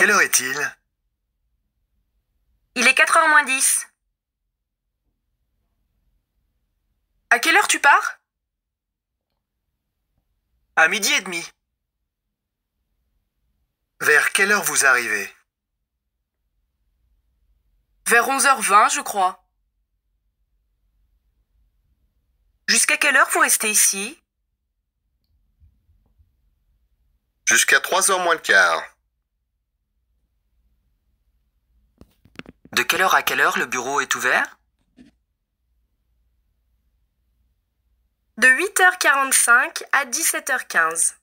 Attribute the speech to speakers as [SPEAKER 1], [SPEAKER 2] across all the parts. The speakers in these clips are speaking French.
[SPEAKER 1] Quelle heure est-il Il est 4h moins 10.
[SPEAKER 2] À quelle heure tu pars
[SPEAKER 3] À midi et demi. Vers quelle heure vous arrivez
[SPEAKER 1] Vers 11h20, je crois. Jusqu'à quelle heure vous restez ici
[SPEAKER 3] Jusqu'à 3h moins le quart. De quelle heure à quelle heure le bureau est ouvert
[SPEAKER 4] De 8h45 à 17h15.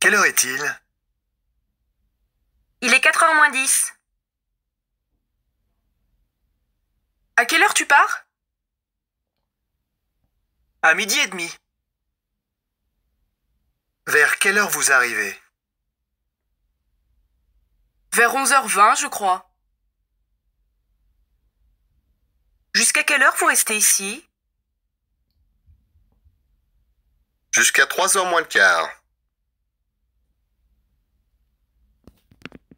[SPEAKER 3] Quelle heure est-il
[SPEAKER 2] Il est 4h moins 10. À quelle heure tu pars
[SPEAKER 3] à midi et demi. Vers quelle heure vous arrivez Vers 11h20, je crois.
[SPEAKER 1] Jusqu'à quelle heure vous restez ici
[SPEAKER 3] Jusqu'à 3h moins le quart.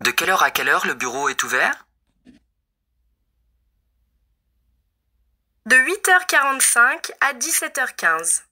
[SPEAKER 3] De quelle heure à quelle heure le bureau est ouvert
[SPEAKER 4] de 8h45 à 17h15.